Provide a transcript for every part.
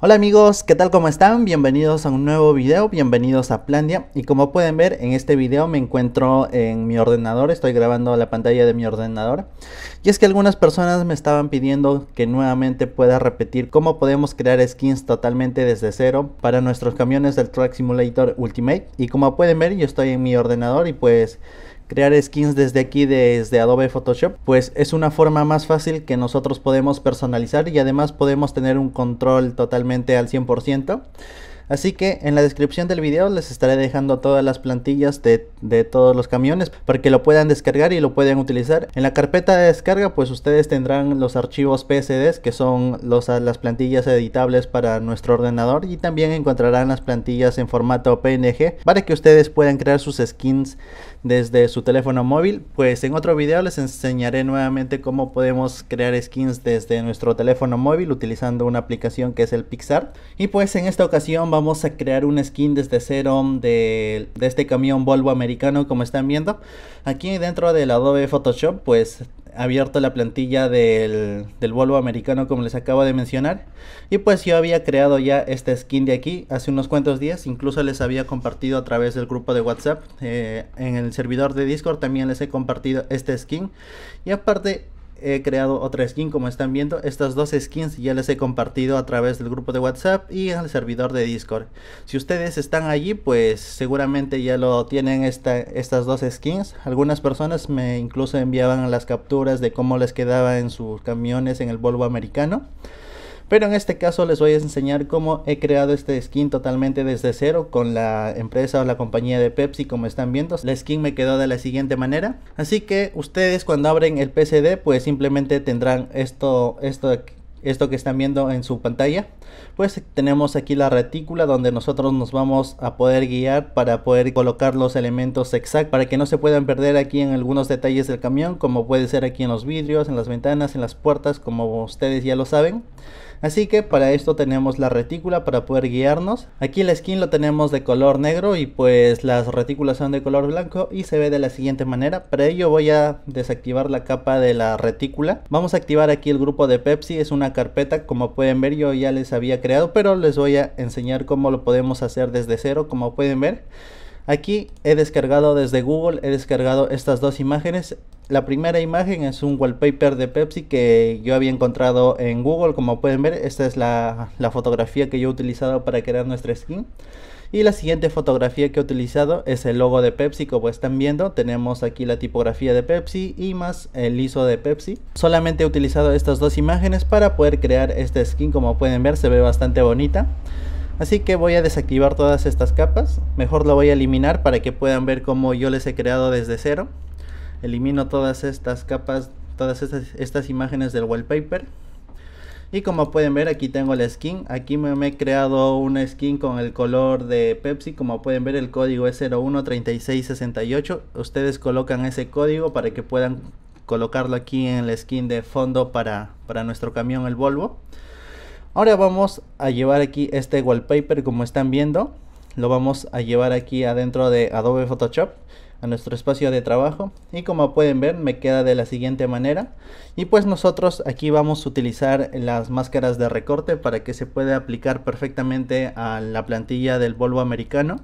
Hola amigos, ¿qué tal? ¿Cómo están? Bienvenidos a un nuevo video, bienvenidos a Plandia. Y como pueden ver, en este video me encuentro en mi ordenador, estoy grabando la pantalla de mi ordenador. Y es que algunas personas me estaban pidiendo que nuevamente pueda repetir cómo podemos crear skins totalmente desde cero para nuestros camiones del Truck Simulator Ultimate. Y como pueden ver, yo estoy en mi ordenador y pues crear skins desde aquí, desde Adobe Photoshop, pues es una forma más fácil que nosotros podemos personalizar y además podemos tener un control totalmente al 100%. Así que en la descripción del video les estaré dejando todas las plantillas de, de todos los camiones para que lo puedan descargar y lo puedan utilizar. En la carpeta de descarga pues ustedes tendrán los archivos PSDs que son los, ah, las plantillas editables para nuestro ordenador y también encontrarán las plantillas en formato PNG para que ustedes puedan crear sus skins desde su teléfono móvil. Pues en otro video les enseñaré nuevamente cómo podemos crear skins desde nuestro teléfono móvil utilizando una aplicación que es el Pixar. Y pues en esta ocasión vamos vamos a crear un skin desde cero de, este camión Volvo americano como están viendo. Aquí dentro del Adobe Photoshop pues abierto la plantilla del, Volvo americano como les acabo de mencionar y pues yo había creado ya este skin de aquí hace unos cuantos días incluso les había compartido a través del grupo de whatsapp eh, en el servidor de discord también les he compartido este skin y aparte he creado otra skin como están viendo. Estas dos skins ya les he compartido a través del grupo de WhatsApp y en el servidor de Discord. Si ustedes están allí, pues seguramente ya lo tienen estas dos skins. Algunas personas me incluso enviaban las capturas de cómo les quedaba en sus camiones en el Volvo americano. Pero en este caso les voy a enseñar cómo he creado este skin totalmente desde cero con la empresa o la compañía de Pepsi como están viendo. La skin me quedó de la siguiente manera. Así que ustedes cuando abren el PCD pues simplemente tendrán esto, esto esto que están viendo en su pantalla pues tenemos aquí la retícula donde nosotros nos vamos a poder guiar para poder colocar los elementos exactos para que no se puedan perder aquí en algunos detalles del camión como puede ser aquí en los vidrios en las ventanas en las puertas como ustedes ya lo saben Así que para esto tenemos la retícula para poder guiarnos. Aquí la skin lo tenemos de color negro y pues las retículas son de color blanco y se ve de la siguiente manera. Para ello voy a desactivar la capa de la retícula. Vamos a activar aquí el grupo de Pepsi, es una carpeta como pueden ver yo ya les había creado pero les voy a enseñar cómo lo podemos hacer desde cero como pueden ver. Aquí he descargado desde Google, he descargado estas dos imágenes. La primera imagen es un wallpaper de Pepsi que yo había encontrado en Google. Como pueden ver, esta es la, fotografía que yo he utilizado para crear nuestra skin. Y la siguiente fotografía que he utilizado es el logo de Pepsi, como están viendo. Tenemos aquí la tipografía de Pepsi y más el ISO de Pepsi. Solamente he utilizado estas dos imágenes para poder crear esta skin, como pueden ver, se ve bastante bonita. Así que voy a desactivar todas estas capas. Mejor lo voy a eliminar para que puedan ver cómo yo les he creado desde cero. Elimino todas estas capas, todas estas, imágenes del wallpaper. Y como pueden ver aquí tengo la skin, aquí me, he creado una skin con el color de Pepsi, como pueden ver el código es 013668, ustedes colocan ese código para que puedan colocarlo aquí en la skin de fondo para, para nuestro camión el Volvo. Ahora vamos a llevar aquí este wallpaper como están viendo. Lo vamos a llevar aquí adentro de Adobe Photoshop a nuestro espacio de trabajo y como pueden ver me queda de la siguiente manera y pues nosotros aquí vamos a utilizar las máscaras de recorte para que se pueda aplicar perfectamente a la plantilla del Volvo americano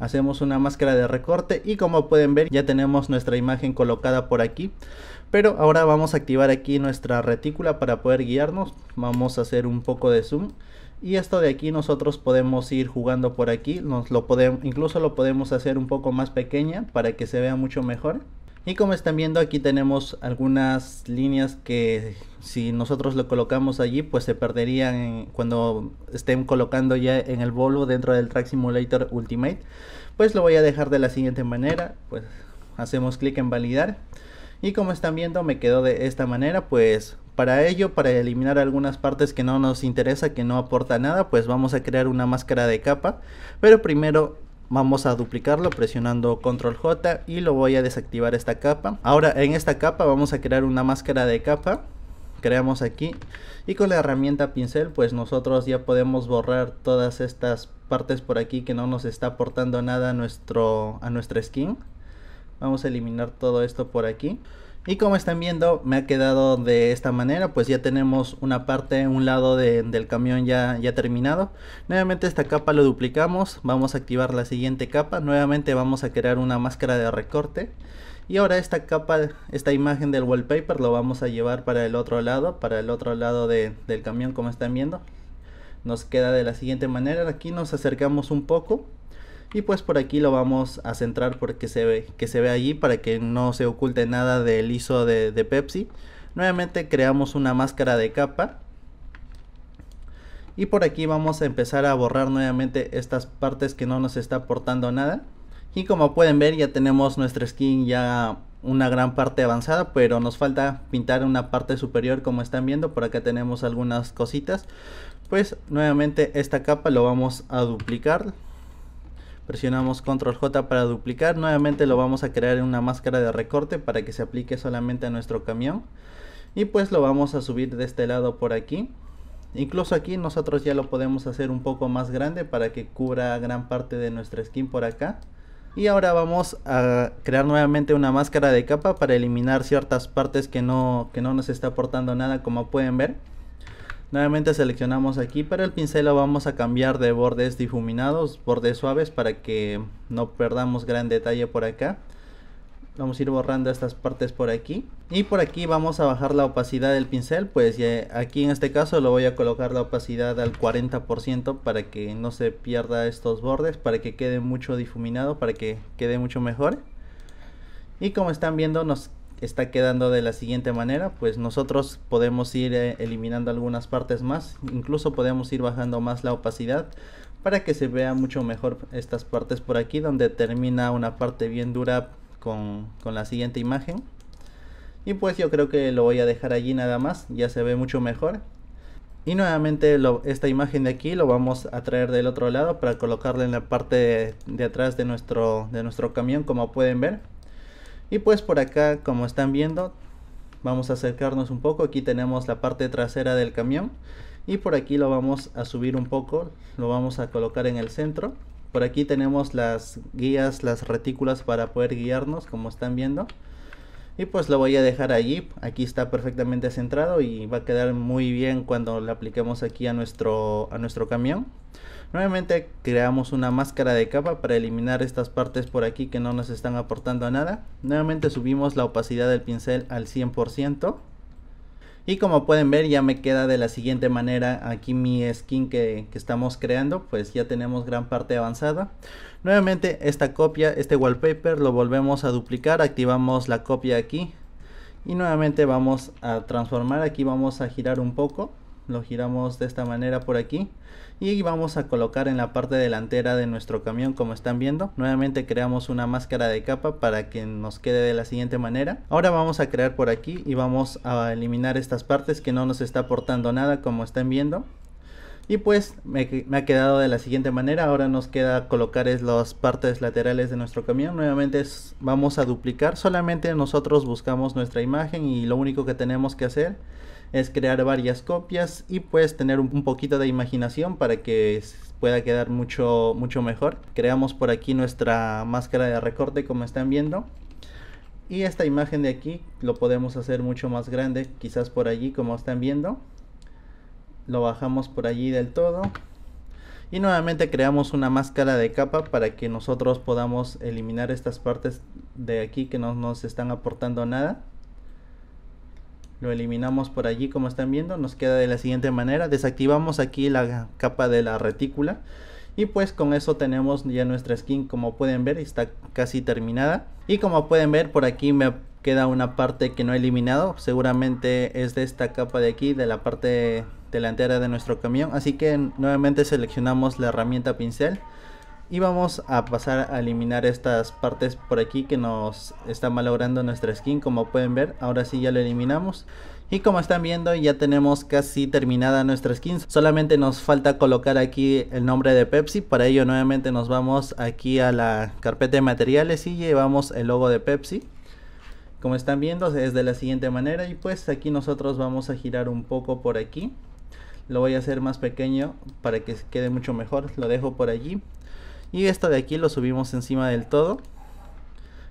hacemos una máscara de recorte y como pueden ver ya tenemos nuestra imagen colocada por aquí pero ahora vamos a activar aquí nuestra retícula para poder guiarnos vamos a hacer un poco de zoom y esto de aquí nosotros podemos ir jugando por aquí nos lo podemos incluso lo podemos hacer un poco más pequeña para que se vea mucho mejor y como están viendo aquí tenemos algunas líneas que si nosotros lo colocamos allí pues se perderían cuando estén colocando ya en el bolo dentro del Track Simulator Ultimate. Pues lo voy a dejar de la siguiente manera, pues hacemos clic en validar. Y como están viendo me quedó de esta manera, pues para ello, para eliminar algunas partes que no nos interesa, que no aporta nada, pues vamos a crear una máscara de capa. Pero primero vamos a duplicarlo presionando control J y lo voy a desactivar esta capa. Ahora en esta capa vamos a crear una máscara de capa creamos aquí y con la herramienta pincel pues nosotros ya podemos borrar todas estas partes por aquí que no nos está aportando nada nuestro, a nuestra skin vamos a eliminar todo esto por aquí y como están viendo, me ha quedado de esta manera, pues ya tenemos una parte, un lado del camión ya, ya terminado. Nuevamente esta capa lo duplicamos, vamos a activar la siguiente capa, nuevamente vamos a crear una máscara de recorte. Y ahora esta capa, esta imagen del wallpaper lo vamos a llevar para el otro lado, para el otro lado del camión como están viendo. Nos queda de la siguiente manera, aquí nos acercamos un poco y pues por aquí lo vamos a centrar porque se ve que se ve allí para que no se oculte nada del ISO de, de Pepsi nuevamente creamos una máscara de capa y por aquí vamos a empezar a borrar nuevamente estas partes que no nos está aportando nada y como pueden ver ya tenemos nuestra skin ya una gran parte avanzada pero nos falta pintar una parte superior como están viendo por acá tenemos algunas cositas pues nuevamente esta capa lo vamos a duplicar presionamos control J para duplicar, nuevamente lo vamos a crear en una máscara de recorte para que se aplique solamente a nuestro camión y pues lo vamos a subir de este lado por aquí incluso aquí nosotros ya lo podemos hacer un poco más grande para que cubra gran parte de nuestra skin por acá y ahora vamos a crear nuevamente una máscara de capa para eliminar ciertas partes que no, que no nos está aportando nada como pueden ver Nuevamente seleccionamos aquí, pero el pincel lo vamos a cambiar de bordes difuminados, bordes suaves para que no perdamos gran detalle por acá. Vamos a ir borrando estas partes por aquí. Y por aquí vamos a bajar la opacidad del pincel, pues ya aquí en este caso lo voy a colocar la opacidad al 40% para que no se pierda estos bordes, para que quede mucho difuminado, para que quede mucho mejor. Y como están viendo nos está quedando de la siguiente manera, pues nosotros podemos ir eh, eliminando algunas partes más, incluso podemos ir bajando más la opacidad para que se vea mucho mejor estas partes por aquí donde termina una parte bien dura con, la siguiente imagen. Y pues yo creo que lo voy a dejar allí nada más, ya se ve mucho mejor. Y nuevamente esta imagen de aquí lo vamos a traer del otro lado para colocarla en la parte de, de atrás de nuestro, de nuestro camión como pueden ver. Y pues por acá, como están viendo, vamos a acercarnos un poco. Aquí tenemos la parte trasera del camión. Y por aquí lo vamos a subir un poco. Lo vamos a colocar en el centro. Por aquí tenemos las guías, las retículas para poder guiarnos, como están viendo. Y pues lo voy a dejar allí, aquí está perfectamente centrado y va a quedar muy bien cuando lo apliquemos aquí a nuestro, a nuestro camión. Nuevamente creamos una máscara de capa para eliminar estas partes por aquí que no nos están aportando nada. Nuevamente subimos la opacidad del pincel al 100%. Y como pueden ver ya me queda de la siguiente manera aquí mi skin que, que, estamos creando, pues ya tenemos gran parte avanzada. Nuevamente esta copia, este wallpaper lo volvemos a duplicar, activamos la copia aquí y nuevamente vamos a transformar, aquí vamos a girar un poco lo giramos de esta manera por aquí y vamos a colocar en la parte delantera de nuestro camión como están viendo nuevamente creamos una máscara de capa para que nos quede de la siguiente manera ahora vamos a crear por aquí y vamos a eliminar estas partes que no nos está aportando nada como están viendo y pues me, ha quedado de la siguiente manera. Ahora nos queda colocar las partes laterales de nuestro camión. Nuevamente vamos a duplicar. Solamente nosotros buscamos nuestra imagen y lo único que tenemos que hacer es crear varias copias y pues tener un poquito de imaginación para que pueda quedar mucho, mucho mejor. Creamos por aquí nuestra máscara de recorte como están viendo. Y esta imagen de aquí lo podemos hacer mucho más grande, quizás por allí como están viendo. Lo bajamos por allí del todo. Y nuevamente creamos una máscara de capa para que nosotros podamos eliminar estas partes de aquí que no nos están aportando nada lo eliminamos por allí como están viendo nos queda de la siguiente manera desactivamos aquí la capa de la retícula y pues con eso tenemos ya nuestra skin como pueden ver está casi terminada y como pueden ver por aquí me queda una parte que no he eliminado seguramente es de esta capa de aquí de la parte delantera de nuestro camión así que nuevamente seleccionamos la herramienta pincel y vamos a pasar a eliminar estas partes por aquí que nos está malogrando nuestra skin como pueden ver. Ahora sí ya lo eliminamos. Y como están viendo ya tenemos casi terminada nuestra skin. Solamente nos falta colocar aquí el nombre de Pepsi. Para ello nuevamente nos vamos aquí a la carpeta de materiales y llevamos el logo de Pepsi. Como están viendo es de la siguiente manera y pues aquí nosotros vamos a girar un poco por aquí. Lo voy a hacer más pequeño para que quede mucho mejor. Lo dejo por allí y esto de aquí lo subimos encima del todo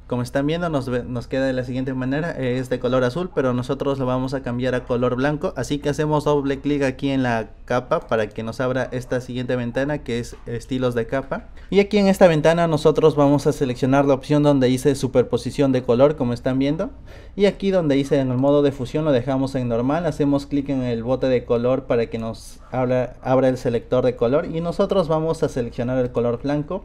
como están viendo, nos, nos queda de la siguiente manera. Es de color azul, pero nosotros lo vamos a cambiar a color blanco. Así que hacemos doble clic aquí en la capa para que nos abra esta siguiente ventana que es estilos de capa. Y aquí en esta ventana nosotros vamos a seleccionar la opción donde dice superposición de color, como están viendo. Y aquí donde dice en el modo de fusión lo dejamos en normal. Hacemos clic en el bote de color para que nos abra, abra el selector de color. Y nosotros vamos a seleccionar el color blanco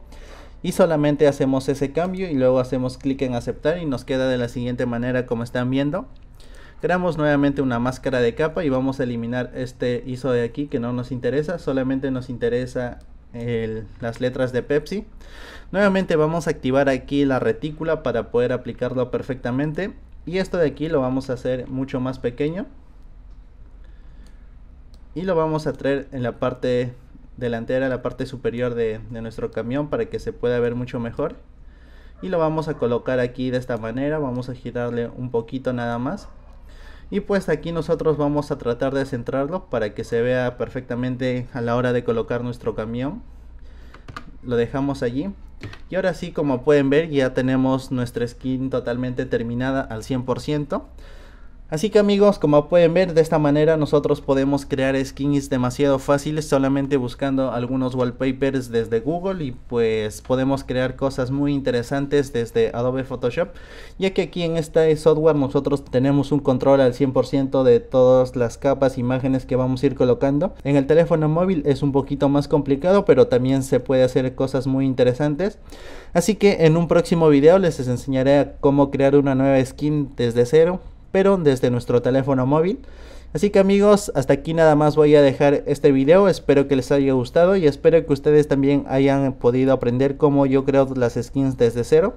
y solamente hacemos ese cambio y luego hacemos clic en aceptar y nos queda de la siguiente manera como están viendo creamos nuevamente una máscara de capa y vamos a eliminar este ISO de aquí que no nos interesa solamente nos interesa las letras de Pepsi nuevamente vamos a activar aquí la retícula para poder aplicarlo perfectamente y esto de aquí lo vamos a hacer mucho más pequeño y lo vamos a traer en la parte delantera, la parte superior de, nuestro camión para que se pueda ver mucho mejor. Y lo vamos a colocar aquí de esta manera, vamos a girarle un poquito nada más. Y pues aquí nosotros vamos a tratar de centrarlo para que se vea perfectamente a la hora de colocar nuestro camión. Lo dejamos allí. Y ahora sí, como pueden ver, ya tenemos nuestra skin totalmente terminada al 100%. Así que amigos, como pueden ver, de esta manera nosotros podemos crear skins demasiado fáciles solamente buscando algunos wallpapers desde Google y pues podemos crear cosas muy interesantes desde Adobe Photoshop, ya que aquí en este software nosotros tenemos un control al 100% de todas las capas, imágenes que vamos a ir colocando. En el teléfono móvil es un poquito más complicado, pero también se puede hacer cosas muy interesantes. Así que en un próximo video les enseñaré cómo crear una nueva skin desde cero pero desde nuestro teléfono móvil. Así que amigos, hasta aquí nada más voy a dejar este video, espero que les haya gustado y espero que ustedes también hayan podido aprender cómo yo creo las skins desde cero.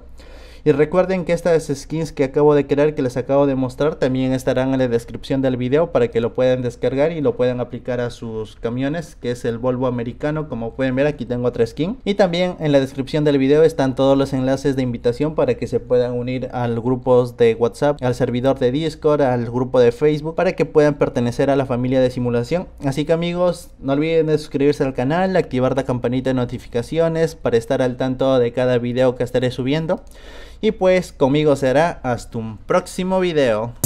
Y recuerden que estas skins que acabo de crear, que les acabo de mostrar, también estarán en la descripción del video para que lo puedan descargar y lo puedan aplicar a sus camiones, que es el Volvo americano, como pueden ver aquí tengo otra skin. Y también en la descripción del video están todos los enlaces de invitación para que se puedan unir al grupos de WhatsApp, al servidor de Discord, al grupo de Facebook, para que puedan pertenecer a la familia de simulación. Así que amigos, no olviden de suscribirse al canal, activar la campanita de notificaciones para estar al tanto de cada video que estaré subiendo. Y pues conmigo será hasta un próximo video.